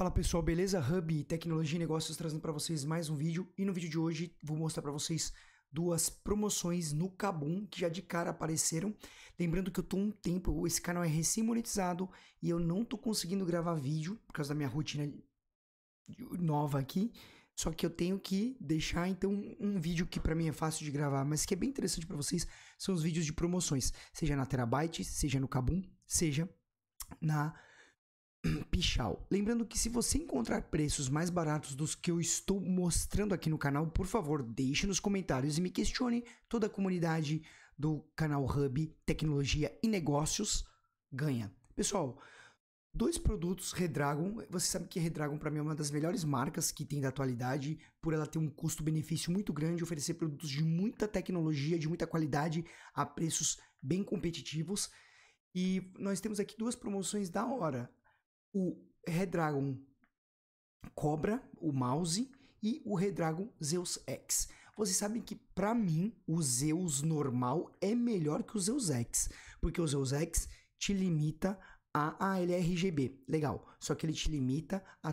Fala pessoal, beleza? Hub Tecnologia e Negócios trazendo para vocês mais um vídeo e no vídeo de hoje vou mostrar para vocês duas promoções no Kabum que já de cara apareceram. Lembrando que eu tô um tempo, esse canal é recém-monetizado e eu não tô conseguindo gravar vídeo por causa da minha rotina nova aqui. Só que eu tenho que deixar então um vídeo que para mim é fácil de gravar, mas que é bem interessante para vocês, são os vídeos de promoções, seja na Terabyte, seja no Kabum, seja na Pichal. Lembrando que se você encontrar preços mais baratos dos que eu estou mostrando aqui no canal, por favor, deixe nos comentários e me questione. Toda a comunidade do canal Hub Tecnologia e Negócios ganha. Pessoal, dois produtos Redragon. Você sabe que Redragon para mim é uma das melhores marcas que tem da atualidade, por ela ter um custo-benefício muito grande, oferecer produtos de muita tecnologia, de muita qualidade a preços bem competitivos. E nós temos aqui duas promoções da hora o Redragon Cobra, o mouse, e o Redragon Zeus X. Vocês sabem que para mim o Zeus normal é melhor que o Zeus X, porque o Zeus X te limita a ah, ele é RGB, legal. Só que ele te limita a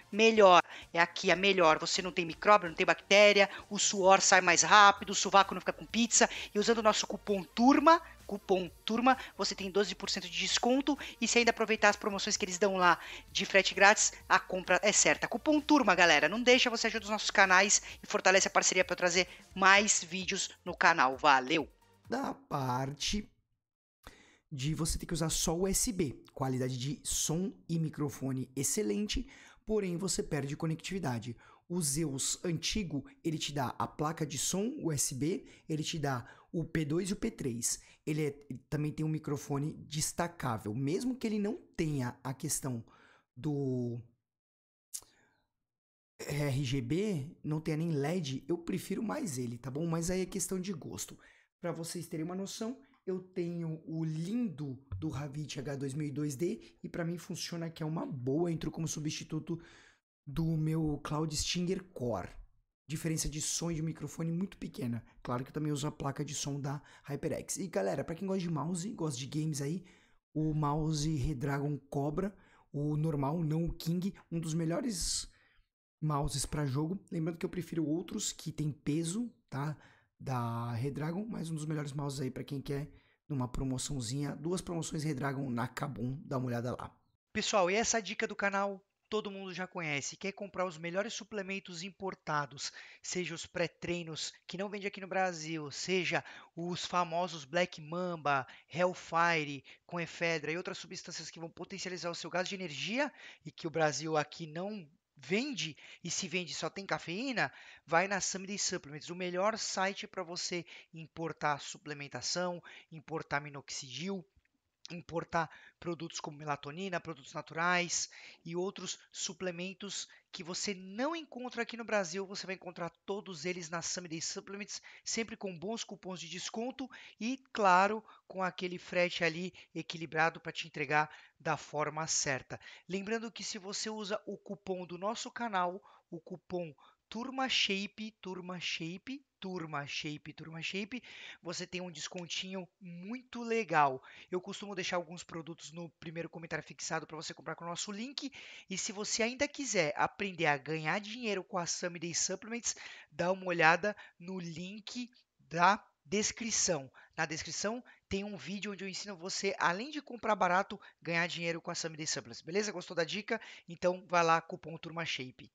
melhor. É aqui a melhor. Você não tem micróbio, não tem bactéria, o suor sai mais rápido, o sovaco não fica com pizza. E usando o nosso cupom TURMA, cupom TURMA, você tem 12% de desconto. E se ainda aproveitar as promoções que eles dão lá de frete grátis, a compra é certa. Cupom TURMA, galera. Não deixa, você ajuda os nossos canais e fortalece a parceria para trazer mais vídeos no canal. Valeu! Da parte de você ter que usar só USB, qualidade de som e microfone excelente, porém você perde conectividade. O Zeus antigo, ele te dá a placa de som USB, ele te dá o P2 e o P3. Ele, é, ele também tem um microfone destacável, mesmo que ele não tenha a questão do RGB, não tenha nem LED, eu prefiro mais ele, tá bom? Mas aí é questão de gosto. Para vocês terem uma noção, eu tenho o lindo do Ravit H2002D e para mim funciona que é uma boa, entrou como substituto do meu Cloud Stinger Core. Diferença de som e de microfone muito pequena. Claro que eu também uso a placa de som da HyperX. E galera, para quem gosta de mouse, gosta de games aí, o mouse Redragon Cobra, o normal, não o King, um dos melhores mouses para jogo. Lembrando que eu prefiro outros que tem peso, tá? da Redragon, mais um dos melhores mouses aí para quem quer numa promoçãozinha, duas promoções Redragon na Kabum, dá uma olhada lá. Pessoal, e essa é dica do canal todo mundo já conhece, quer comprar os melhores suplementos importados, seja os pré-treinos que não vende aqui no Brasil, seja os famosos Black Mamba, Hellfire com efedra e outras substâncias que vão potencializar o seu gasto de energia e que o Brasil aqui não vende e se vende só tem cafeína, vai na Someday Supplements, o melhor site para você importar suplementação, importar minoxidil, importar produtos como melatonina, produtos naturais e outros suplementos que você não encontra aqui no Brasil. Você vai encontrar todos eles na Summit Day Supplements, sempre com bons cupons de desconto e, claro, com aquele frete ali equilibrado para te entregar da forma certa. Lembrando que se você usa o cupom do nosso canal, o cupom turma shape, turma shape, turma shape, turma shape, você tem um descontinho muito legal. Eu costumo deixar alguns produtos no primeiro comentário fixado para você comprar com o nosso link. E se você ainda quiser aprender a ganhar dinheiro com a Day Supplements, dá uma olhada no link da descrição. Na descrição tem um vídeo onde eu ensino você, além de comprar barato, ganhar dinheiro com a Day Supplements. Beleza? Gostou da dica? Então vai lá, cupom Turma Shape.